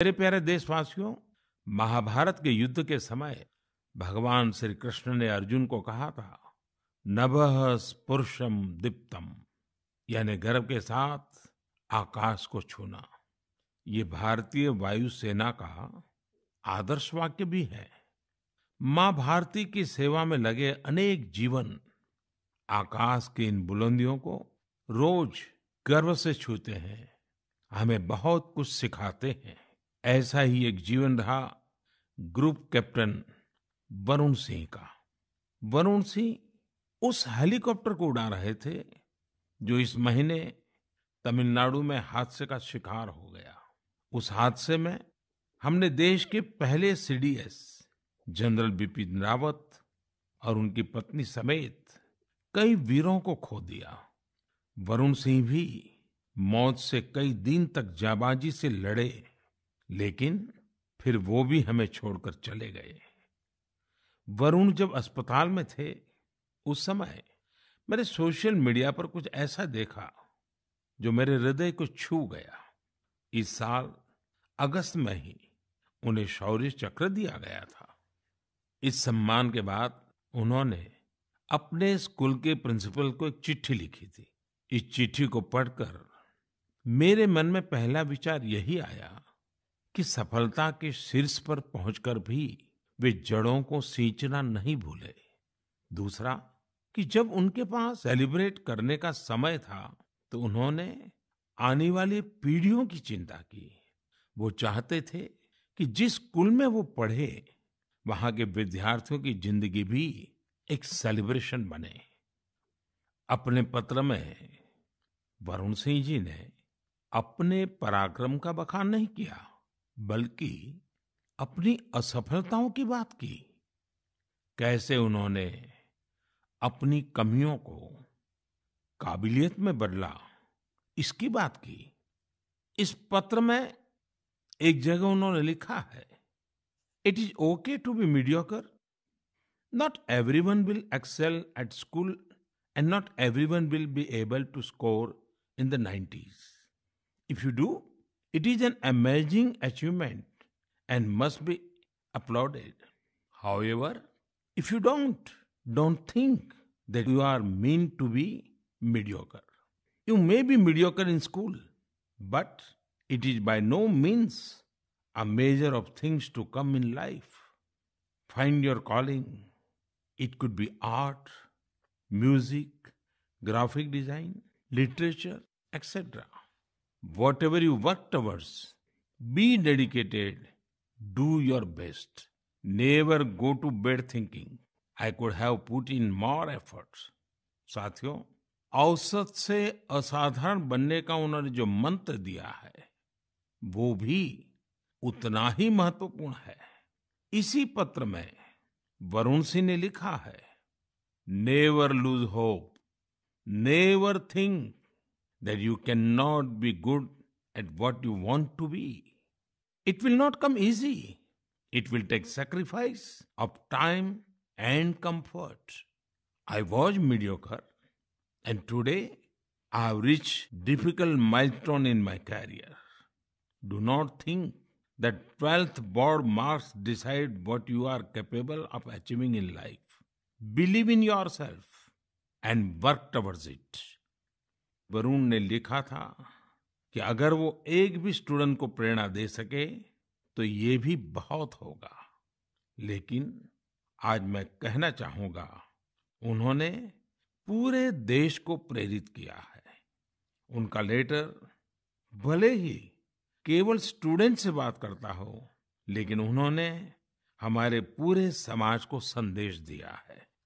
मेरे प्यारे देशवासियों महाभारत के युद्ध के समय भगवान श्री कृष्ण ने अर्जुन को कहा था नभ स्पुरुषम दीप्तम यानी गर्व के साथ आकाश को छूना ये भारतीय वायुसेना का आदर्श वाक्य भी है मां भारती की सेवा में लगे अनेक जीवन आकाश की इन बुलंदियों को रोज गर्व से छूते हैं हमें बहुत कुछ सिखाते हैं ऐसा ही एक जीवन रहा ग्रुप कैप्टन वरुण सिंह का वरुण सिंह उस हेलीकॉप्टर को उड़ा रहे थे जो इस महीने तमिलनाडु में हादसे का शिकार हो गया उस हादसे में हमने देश के पहले सीडीएस जनरल बिपिन रावत और उनकी पत्नी समेत कई वीरों को खो दिया वरुण सिंह भी मौत से कई दिन तक जाबाजी से लड़े लेकिन फिर वो भी हमें छोड़कर चले गए वरुण जब अस्पताल में थे उस समय मैंने सोशल मीडिया पर कुछ ऐसा देखा जो मेरे हृदय को छू गया इस साल अगस्त में ही उन्हें शौर्य चक्र दिया गया था इस सम्मान के बाद उन्होंने अपने स्कूल के प्रिंसिपल को एक चिट्ठी लिखी थी इस चिट्ठी को पढ़कर मेरे मन में पहला विचार यही आया कि सफलता के शीर्ष पर पहुंचकर भी वे जड़ों को सींचना नहीं भूले दूसरा कि जब उनके पास सेलिब्रेट करने का समय था तो उन्होंने आने वाली पीढ़ियों की चिंता की वो चाहते थे कि जिस स्कूल में वो पढ़े वहां के विद्यार्थियों की जिंदगी भी एक सेलिब्रेशन बने अपने पत्र में वरुण सिंह जी ने अपने पराक्रम का बखान नहीं किया बल्कि अपनी असफलताओं की बात की कैसे उन्होंने अपनी कमियों को काबिलियत में बदला इसकी बात की इस पत्र में एक जगह उन्होंने लिखा है it is okay to be mediocre not everyone will excel at school and not everyone will be able to score in the nineties if you do It is an amazing achievement and must be applauded. However, if you don't, don't think that you are meant to be mediocre. You may be mediocre in school, but it is by no means a measure of things to come in life. Find your calling. It could be art, music, graphic design, literature, etc. Whatever you work towards be dedicated do your best never go to bed thinking I could have put in more effort साथियों औसत से असाधारण बनने का उन्होंने जो मंत्र दिया है वो भी उतना ही महत्वपूर्ण है इसी पत्र में वरुण सिंह ने लिखा है never lose hope never think that you cannot be good at what you want to be. It will not come easy. It will take sacrifice of time and comfort. I was mediocre, and today I have reached difficult milestone in my career. Do not think that 12th board marks decide what you are capable of achieving in life. Believe in yourself and work towards it. Varun ने लिखा था कि अगर वो एक भी student को प्रेरणा दे सके तो ये भी बहुत होगा लेकिन आज मैं कहना चाहूंगा उन्होंने पूरे देश को प्रेरित किया है उनका लेटर भले ही केवल स्टूडेंट से बात करता हो लेकिन उन्होंने हमारे पूरे समाज को संदेश दिया है